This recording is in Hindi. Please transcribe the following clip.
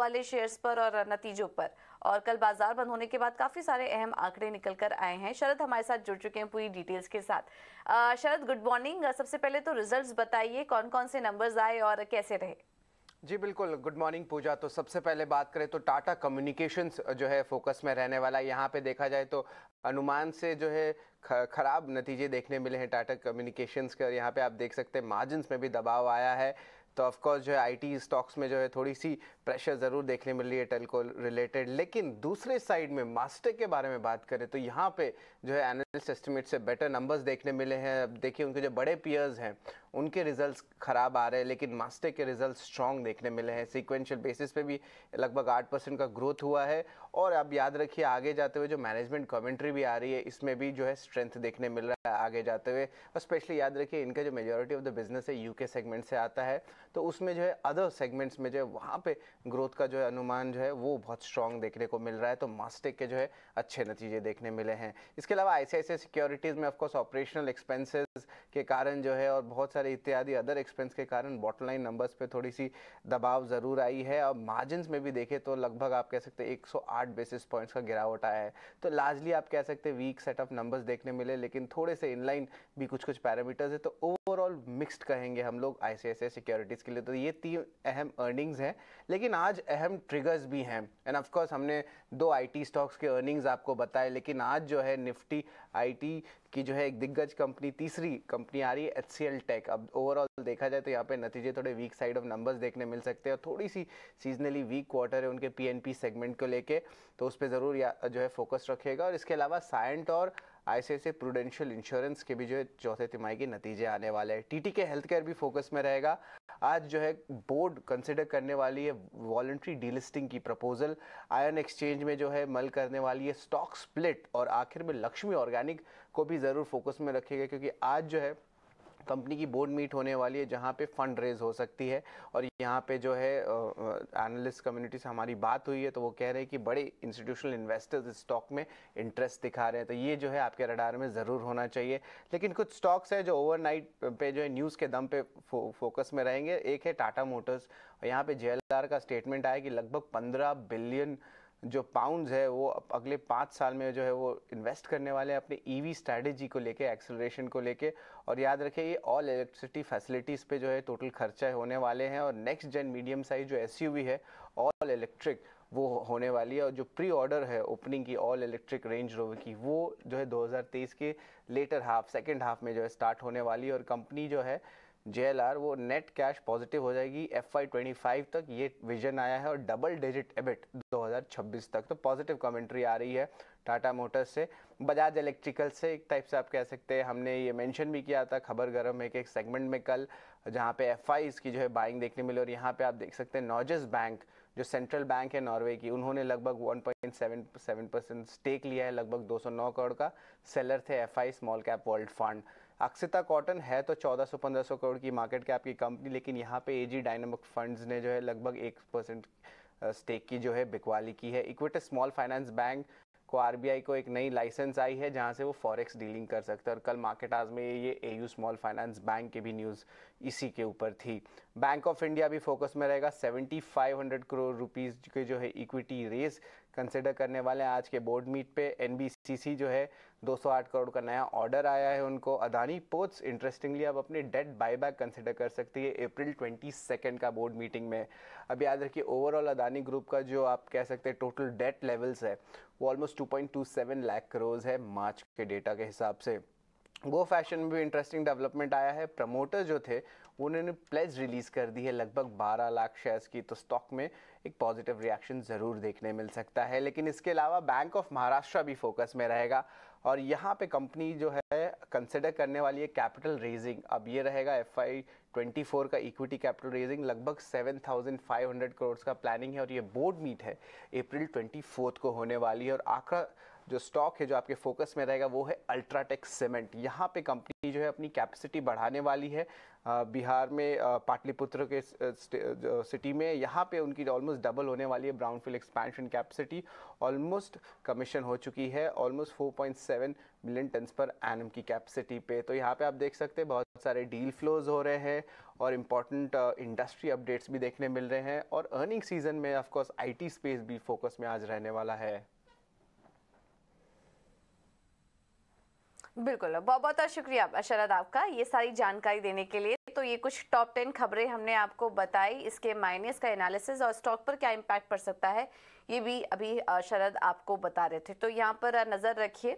वाले शेयर्स पर और नतीजों पर और कल बाजार बंद होने के बाद काफी सारे अहम आंकड़े निकल कर आए हैं शरद हमारे साथ जुड़ चुके हैं पूरी डिटेल्स के साथ शरद गुड मॉर्निंग सबसे पहले तो रिजल्ट्स बताइए कौन कौन से नंबर्स आए और कैसे रहे जी बिल्कुल गुड मॉर्निंग पूजा तो सबसे पहले बात करें तो टाटा कम्युनिकेशंस जो है फोकस में रहने वाला यहाँ पे देखा जाए तो अनुमान से जो है खराब नतीजे देखने मिले हैं टाटा कम्युनिकेशंस के और यहाँ पे आप देख सकते हैं मार्जिन में भी दबाव आया है तो ऑफकोर्स जो है आईटी स्टॉक्स में जो है थोड़ी सी प्रेशर ज़रूर देखने मिल रही है टेलको रिलेटेड लेकिन दूसरे साइड में मास्टर के बारे में बात करें तो यहाँ पे जो है एनालिस्ट एस्टिमेट से बेटर नंबर्स देखने मिले हैं अब देखिए उनके जो बड़े पीयर्स हैं उनके रिजल्ट्स ख़राब आ रहे हैं लेकिन मास्टर के रिजल्ट स्ट्रॉन्ग देखने मिले हैं सिक्वेंशियल बेसिस पे भी लगभग आठ परसेंट का ग्रोथ हुआ है और अब याद रखिए आगे जाते हुए जो मैनेजमेंट कमेंट्री भी आ रही है इसमें भी जो है स्ट्रेंथ देखने मिल रहा है आगे जाते हुए और स्पेशली याद रखिए इनका जो मेजोरिटी ऑफ द बिजनेस है यू सेगमेंट से आता है तो उसमें जो है अदर सेगमेंट्स में जो है वहाँ पर ग्रोथ का जो है अनुमान जो है वो बहुत स्ट्रॉन्ग देखने को मिल रहा है तो मास्टेक के जो है अच्छे नतीजे देखने मिले हैं इसके अलावा आई सिक्योरिटीज़ में ऑफकोर्स ऑपरेशनल एक्सपेंसिस के कारण जो है और बहुत सारे इत्यादि अदर एक्सपेंस के कारण बॉटल लाइन नंबर्स पे थोड़ी सी दबाव ज़रूर आई है और मार्जिन में भी देखें तो लगभग आप कह सकते हैं 108 बेसिस पॉइंट्स का गिरावट आया है तो लार्जली आप कह सकते हैं वीक सेट ऑफ नंबर्स देखने मिले लेकिन थोड़े से इनलाइन भी कुछ कुछ पैरामीटर्स है तो ओवरऑल मिक्सड कहेंगे हम लोग आई सिक्योरिटीज़ के लिए तो ये तीन अहम अर्निंग्स हैं लेकिन आज अहम ट्रिगर्स भी हैं एंड ऑफकोर्स हमने दो आई स्टॉक्स के अर्निंग्स आपको बताए लेकिन आज जो है निफ्टी आई कि जो है एक दिग्गज कंपनी तीसरी कंपनी आ रही है एच टेक अब ओवरऑल देखा जाए तो यहाँ पे नतीजे थोड़े वीक साइड ऑफ नंबर्स देखने मिल सकते हैं और थोड़ी सी सीजनली वीक क्वार्टर है उनके पी सेगमेंट को लेके तो उस पर ज़रूर जो है फोकस रखेगा और इसके अलावा साइंट और आई प्रूडेंशियल इंश्योरेंस के भी जो है चौथे तिमाही के नतीजे आने वाले हैं टी के हेल्थ केयर भी फोकस में रहेगा आज जो है बोर्ड कंसिडर करने वाली है वॉल्ट्री डीलिस्टिंग की प्रपोजल आयन एक्सचेंज में जो है मल करने वाली है स्टॉक स्प्लिट और आखिर में लक्ष्मी ऑर्गेनिक को भी ज़रूर फोकस में रखेगा क्योंकि आज जो है कंपनी की बोर्ड मीट होने वाली है जहाँ पे फंड रेज हो सकती है और यहाँ पे जो है एनालिस्ट कम्युनिटी से हमारी बात हुई है तो वो कह रहे हैं कि बड़े इंस्टीट्यूशनल इन्वेस्टर्स इस स्टॉक में इंटरेस्ट दिखा रहे हैं तो ये जो है आपके रडार में ज़रूर होना चाहिए लेकिन कुछ स्टॉक्स है जो ओवरनाइट पे जो है न्यूज़ के दम पे फो, फोकस में रहेंगे एक है टाटा मोटर्स और यहाँ पर जे का स्टेटमेंट आया कि लगभग पंद्रह बिलियन जो पाउंड्स है वो अगले पाँच साल में जो है वो इन्वेस्ट करने वाले हैं अपने ईवी e स्ट्रैटेजी को लेके एक्सेलरेशन को लेके और याद रखें ये ऑल इलेक्ट्रिसिटी फैसिलिटीज़ पे जो है टोटल खर्चा होने वाले हैं और नेक्स्ट जेन मीडियम साइज जो एस है ऑल इलेक्ट्रिक वो होने वाली है और जो प्री ऑर्डर है ओपनिंग की ऑल इलेक्ट्रिक रेंज रोवर की वो जो है 2023 के लेटर हाफ सेकेंड हाफ में जो है स्टार्ट होने वाली है और कंपनी जो है जे वो नेट कैश पॉजिटिव हो जाएगी एफ आई ट्वेंटी फाइव तक ये विजन आया है और डबल डिजिट एबिट 2026 तक तो पॉजिटिव कमेंट्री आ रही है टाटा मोटर्स से बजाज इलेक्ट्रिकल से एक टाइप से आप कह सकते हैं हमने ये मेंशन भी किया था खबर गर्म है कि एक सेगमेंट में कल जहाँ पे एफ की जो है बाइंग देखने मिली और यहाँ पे आप देख सकते हैं नॉजेस बैंक जो सेंट्रल बैंक है नॉर्वे की उन्होंने लगभग 1.77 परसेंट स्टेक लिया है लगभग 209 करोड़ का सेलर थे F small cap world fund Axita cotton है तो 1400-1500 करोड़ की मार्केट कैप की कंपनी लेकिन यहाँ पे एजी डायनामिक फंड्स ने जो है लगभग एक परसेंट स्टेक की जो है बिकवाली की है इक्विटी स्मॉल फाइनेंस बैंक को आरबीआई को एक नई लाइसेंस आई है जहाँ से वो फॉरेक्स डीलिंग कर सकते हैं और कल मार्केट आज में ये एयू स्मॉल फाइनेंस बैंक की भी न्यूज़ इसी के ऊपर थी बैंक ऑफ इंडिया भी फोकस में रहेगा हंड्रेड करोड़ रुपीज के जो है इक्विटी रेस कंसिडर करने वाले हैं आज के बोर्ड मीट पे एन जो है 208 करोड़ का नया ऑर्डर आया है उनको अदानी पोर्ट्स इंटरेस्टिंगली अब अपने डेट बायबैक कंसिडर कर सकती है अप्रैल ट्वेंटी का बोर्ड मीटिंग में अब याद रखिए ओवरऑल अदानी ग्रुप का जो आप कह सकते हैं टोटल डेट लेवल्स है वो ऑलमोस्ट 2.27 लाख करोड़ है मार्च के डेटा के हिसाब से वो फैशन में भी इंटरेस्टिंग डेवलपमेंट आया है प्रमोटर जो थे उन्होंने प्लेज रिलीज़ कर दी है लगभग 12 लाख शेयर्स की तो स्टॉक में एक पॉजिटिव रिएक्शन ज़रूर देखने मिल सकता है लेकिन इसके अलावा बैंक ऑफ महाराष्ट्र भी फोकस में रहेगा और यहाँ पे कंपनी जो है कंसिडर करने वाली है कैपिटल रेजिंग अब ये रहेगा एफ आई ट्वेंटी फोर का इक्विटी कैपिटल रेजिंग लगभग seven thousand five hundred crore का प्लानिंग है और ये बोर्ड मीट है अप्रैल ट्वेंटी फोर्थ को होने वाली है और आखिर जो स्टॉक है जो आपके फोकस में रहेगा वो है अल्ट्राटेक सीमेंट यहाँ पे कंपनी जो है अपनी कैपेसिटी बढ़ाने वाली है बिहार में पाटलिपुत्र के सिटी में यहाँ पे उनकी ऑलमोस्ट डबल होने वाली है brown field expansion capacity almost commission हो चुकी है almost 4.7 million tons per annum की कैपेसिटी पे तो यहाँ पे आप देख सकते हैं बहुत सारे डील फ्लोज हो रहे हैं और इम्पॉर्टेंट इंडस्ट्री अपडेट्स भी देखने मिल रहे हैं और अर्निंग सीजन में ऑफकोर्स आई स्पेस भी फोकस में आज रहने वाला है बिल्कुल बहुत बहुत शुक्रिया शरद आपका ये सारी जानकारी देने के लिए तो ये कुछ टॉप टेन खबरें हमने आपको बताई इसके माइनस का एनालिसिस और स्टॉक पर क्या इम्पैक्ट पड़ सकता है ये भी अभी शरद आपको बता रहे थे तो यहाँ पर नज़र रखिए